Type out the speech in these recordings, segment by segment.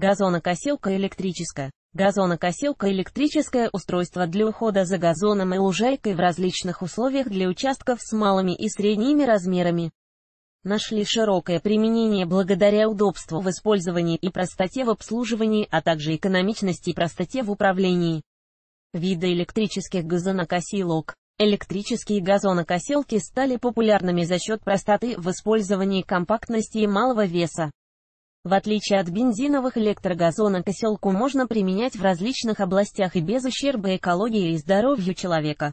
Газонокосилка электрическая. Газонокосилка – электрическое устройство для ухода за газоном и лужайкой в различных условиях для участков с малыми и средними размерами. Нашли широкое применение благодаря удобству в использовании и простоте в обслуживании, а также экономичности и простоте в управлении. Виды электрических газонокосилок Электрические газонокосилки стали популярными за счет простоты в использовании компактности и малого веса. В отличие от бензиновых электрогазонок оселку можно применять в различных областях и без ущерба экологии и здоровью человека.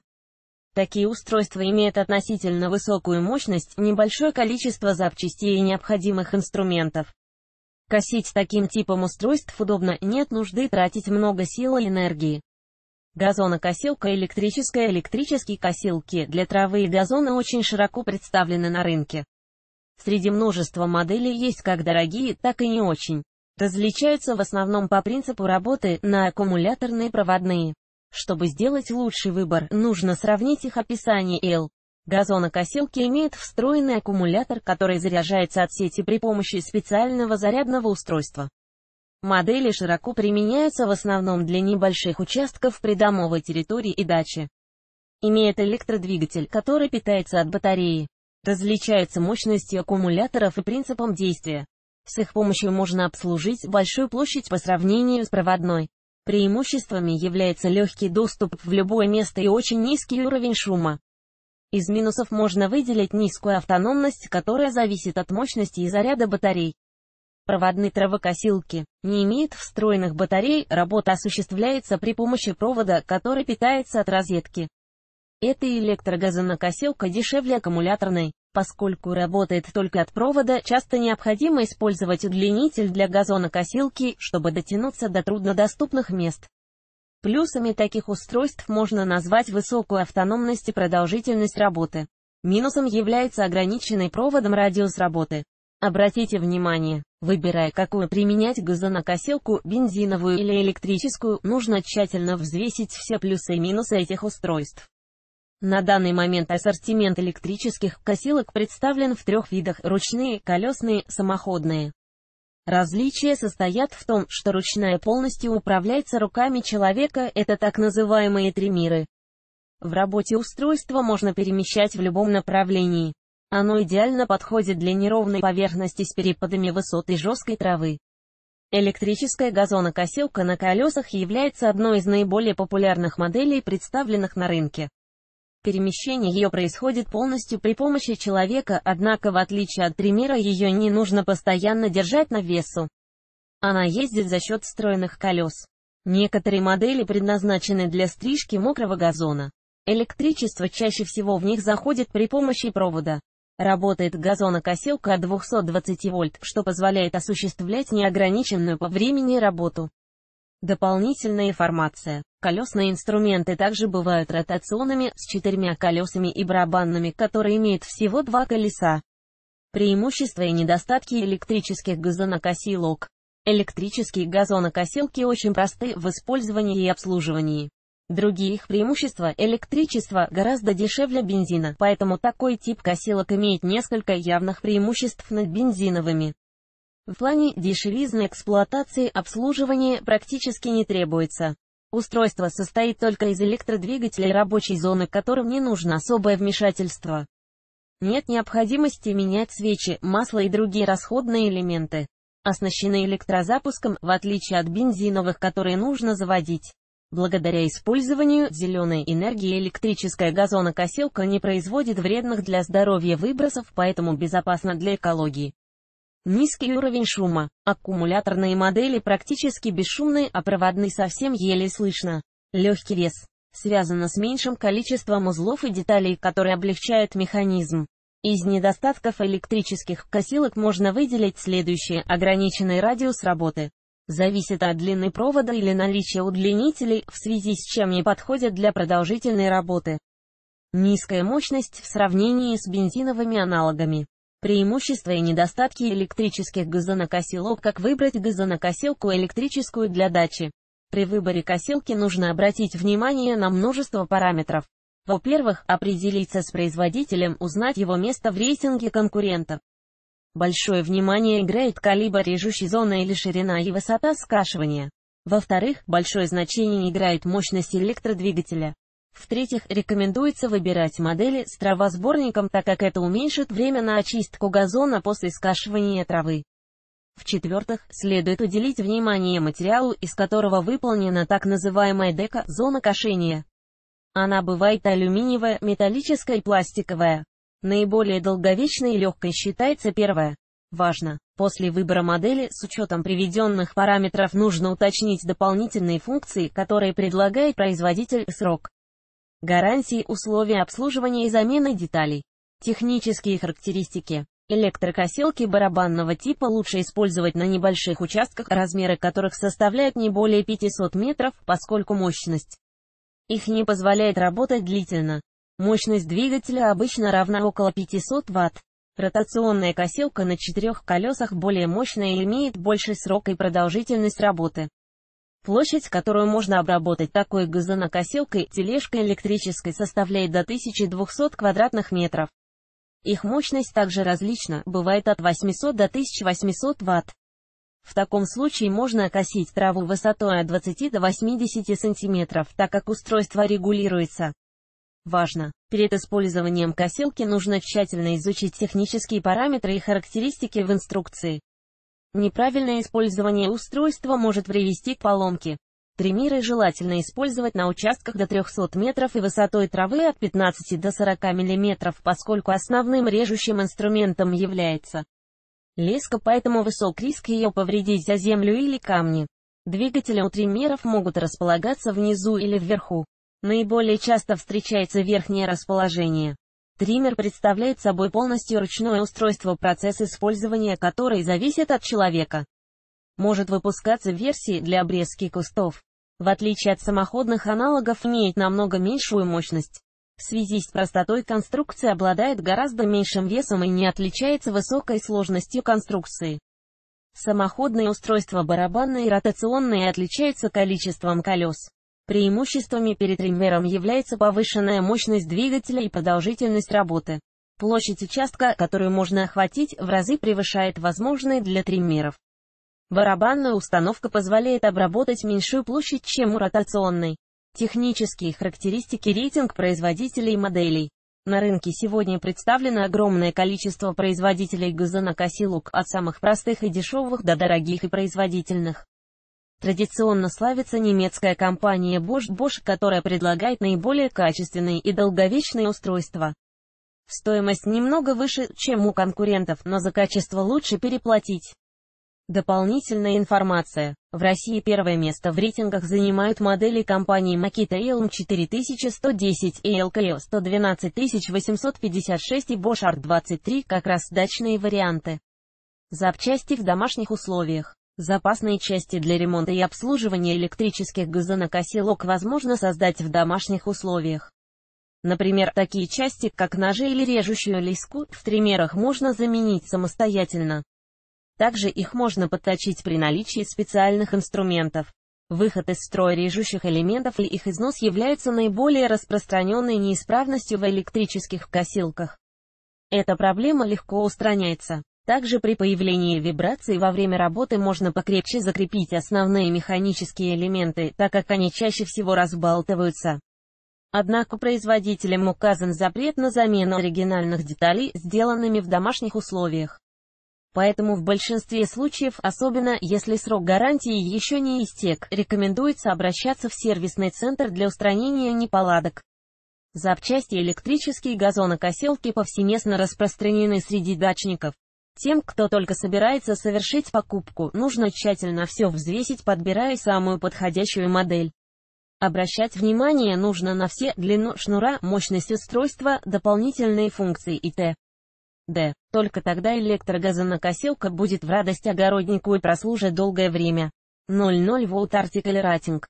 Такие устройства имеют относительно высокую мощность, небольшое количество запчастей и необходимых инструментов. Косить таким типом устройств удобно, нет нужды тратить много сил и энергии. Газонокосилка электрическая Электрические косилки для травы и газона очень широко представлены на рынке. Среди множества моделей есть как дорогие, так и не очень. Различаются в основном по принципу работы на аккумуляторные проводные. Чтобы сделать лучший выбор, нужно сравнить их описание L. Газонокосилки имеют встроенный аккумулятор, который заряжается от сети при помощи специального зарядного устройства. Модели широко применяются в основном для небольших участков придомовой территории и дачи. Имеет электродвигатель, который питается от батареи различаются мощностью аккумуляторов и принципом действия. С их помощью можно обслужить большую площадь по сравнению с проводной. Преимуществами является легкий доступ в любое место и очень низкий уровень шума. Из минусов можно выделить низкую автономность, которая зависит от мощности и заряда батарей. Проводные травокосилки не имеют встроенных батарей, работа осуществляется при помощи провода, который питается от розетки. Эта электрогазонокосилка дешевле аккумуляторной, поскольку работает только от провода, часто необходимо использовать удлинитель для газонокосилки, чтобы дотянуться до труднодоступных мест. Плюсами таких устройств можно назвать высокую автономность и продолжительность работы. Минусом является ограниченный проводом радиус работы. Обратите внимание, выбирая какую применять газонокосилку, бензиновую или электрическую, нужно тщательно взвесить все плюсы и минусы этих устройств. На данный момент ассортимент электрических косилок представлен в трех видах – ручные, колесные, самоходные. Различия состоят в том, что ручная полностью управляется руками человека, это так называемые тримиры. В работе устройство можно перемещать в любом направлении. Оно идеально подходит для неровной поверхности с перепадами высоты жесткой травы. Электрическая газонокосилка на колесах является одной из наиболее популярных моделей, представленных на рынке. Перемещение ее происходит полностью при помощи человека, однако в отличие от тримира ее не нужно постоянно держать на весу. Она ездит за счет встроенных колес. Некоторые модели предназначены для стрижки мокрого газона. Электричество чаще всего в них заходит при помощи провода. Работает газонокосилка от 220 вольт, что позволяет осуществлять неограниченную по времени работу. Дополнительная информация. Колесные инструменты также бывают ротационными, с четырьмя колесами и барабанными, которые имеют всего два колеса. Преимущества и недостатки электрических газонокосилок. Электрические газонокосилки очень просты в использовании и обслуживании. Другие их преимущества – электричество гораздо дешевле бензина, поэтому такой тип косилок имеет несколько явных преимуществ над бензиновыми. В плане дешевизны эксплуатации обслуживание практически не требуется. Устройство состоит только из электродвигателя и рабочей зоны, которым не нужно особое вмешательство. Нет необходимости менять свечи, масло и другие расходные элементы. Оснащены электрозапуском, в отличие от бензиновых, которые нужно заводить. Благодаря использованию зеленой энергии электрическая газонокосилка не производит вредных для здоровья выбросов, поэтому безопасна для экологии. Низкий уровень шума. Аккумуляторные модели практически бесшумные, а проводные совсем еле слышно. Легкий вес. Связано с меньшим количеством узлов и деталей, которые облегчают механизм. Из недостатков электрических косилок можно выделить следующие. Ограниченный радиус работы. Зависит от длины провода или наличия удлинителей, в связи с чем не подходят для продолжительной работы. Низкая мощность в сравнении с бензиновыми аналогами. Преимущества и недостатки электрических газонокосилок Как выбрать газонокосилку электрическую для дачи? При выборе косилки нужно обратить внимание на множество параметров. Во-первых, определиться с производителем, узнать его место в рейтинге конкурентов. Большое внимание играет калибр режущей зоны или ширина и высота скашивания. Во-вторых, большое значение играет мощность электродвигателя. В-третьих, рекомендуется выбирать модели с травосборником, так как это уменьшит время на очистку газона после скашивания травы. В-четвертых, следует уделить внимание материалу, из которого выполнена так называемая дека, зона кошения. Она бывает алюминиевая, металлическая и пластиковая. Наиболее долговечной и легкой считается первая. Важно! После выбора модели с учетом приведенных параметров нужно уточнить дополнительные функции, которые предлагает производитель срок гарантии условия обслуживания и замены деталей. Технические характеристики. Электрокосилки барабанного типа лучше использовать на небольших участках, размеры которых составляют не более 500 метров, поскольку мощность их не позволяет работать длительно. Мощность двигателя обычно равна около 500 Вт. Ротационная косилка на четырех колесах более мощная и имеет больший срок и продолжительность работы. Площадь, которую можно обработать такой газонокосилкой, тележкой электрической составляет до 1200 квадратных метров. Их мощность также различна, бывает от 800 до 1800 Вт. В таком случае можно косить траву высотой от 20 до 80 сантиметров, так как устройство регулируется. Важно! Перед использованием косилки нужно тщательно изучить технические параметры и характеристики в инструкции. Неправильное использование устройства может привести к поломке. Триммеры желательно использовать на участках до 300 метров и высотой травы от 15 до 40 мм, поскольку основным режущим инструментом является леска, поэтому высок риск ее повредить за землю или камни. Двигатели у триммеров могут располагаться внизу или вверху. Наиболее часто встречается верхнее расположение. Триммер представляет собой полностью ручное устройство, процесс использования которой зависит от человека. Может выпускаться в версии для обрезки кустов. В отличие от самоходных аналогов, имеет намного меньшую мощность. В связи с простотой конструкции обладает гораздо меньшим весом и не отличается высокой сложностью конструкции. Самоходные устройства барабанные и ротационные отличаются количеством колес. Преимуществами перед ремвером является повышенная мощность двигателя и продолжительность работы. Площадь участка, которую можно охватить, в разы превышает возможные для триммеров. Барабанная установка позволяет обработать меньшую площадь, чем у ротационной. Технические характеристики рейтинг производителей и моделей. На рынке сегодня представлено огромное количество производителей газонокосилок, от самых простых и дешевых до дорогих и производительных. Традиционно славится немецкая компания Bosch Bosch, которая предлагает наиболее качественные и долговечные устройства. Стоимость немного выше, чем у конкурентов, но за качество лучше переплатить. Дополнительная информация. В России первое место в рейтингах занимают модели компании Makita ELM 4110 и LKEO 112856 и Bosch R23, как раз дачные варианты. Запчасти в домашних условиях. Запасные части для ремонта и обслуживания электрических газонокосилок возможно создать в домашних условиях. Например, такие части, как ножи или режущую леску, в тримерах можно заменить самостоятельно. Также их можно подточить при наличии специальных инструментов. Выход из строя режущих элементов и их износ являются наиболее распространенной неисправностью в электрических косилках. Эта проблема легко устраняется. Также при появлении вибраций во время работы можно покрепче закрепить основные механические элементы, так как они чаще всего разбалтываются. Однако производителям указан запрет на замену оригинальных деталей, сделанными в домашних условиях. Поэтому в большинстве случаев, особенно если срок гарантии еще не истек, рекомендуется обращаться в сервисный центр для устранения неполадок. Запчасти электрические газонокосилки повсеместно распространены среди дачников. Тем, кто только собирается совершить покупку, нужно тщательно все взвесить, подбирая самую подходящую модель. Обращать внимание нужно на все длину шнура, мощность устройства, дополнительные функции и т. д. Только тогда электрогазонокосилка будет в радость огороднику и прослужит долгое время. 00 Volt Article Rating